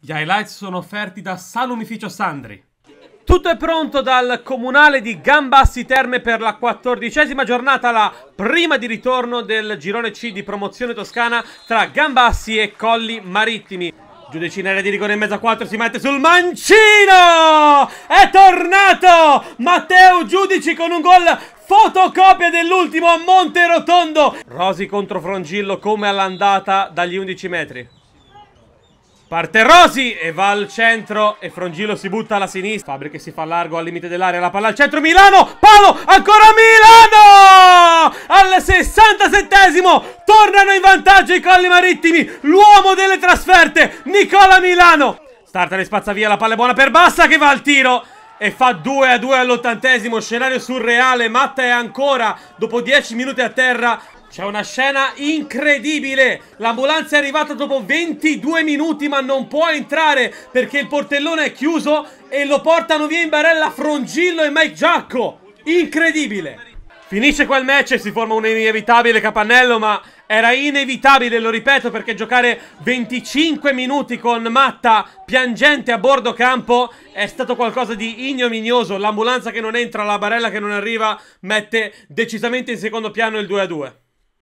Gli highlights sono offerti da Salumificio Sandri. Tutto è pronto dal comunale di Gambassi Terme per la quattordicesima giornata, la prima di ritorno del girone C di promozione toscana tra Gambassi e Colli Marittimi. Giudice in area di rigore in mezzo a 4 si mette sul mancino! È tornato Matteo Giudici con un gol fotocopia dell'ultimo a Monterotondo. Rosi contro Frongillo come all'andata dagli 11 metri. Parte Rosi e va al centro e Frongilo si butta alla sinistra. Fabri che si fa largo al limite dell'area, la palla al centro, Milano, palo, ancora Milano! Al 67esimo tornano in vantaggio i Colli Marittimi, l'uomo delle trasferte, Nicola Milano. Starta spazza via, la palla è buona per Bassa che va al tiro e fa 2 a 2 all'ottantesimo, scenario surreale, Matta è ancora dopo 10 minuti a terra c'è una scena incredibile L'ambulanza è arrivata dopo 22 minuti ma non può entrare Perché il portellone è chiuso e lo portano via in barella Frongillo e Mike Giacco Incredibile Finisce quel match e si forma un inevitabile capannello ma era inevitabile, lo ripeto, perché giocare 25 minuti con Matta piangente a bordo campo è stato qualcosa di ignominioso. L'ambulanza che non entra, la barella che non arriva, mette decisamente in secondo piano il 2-2.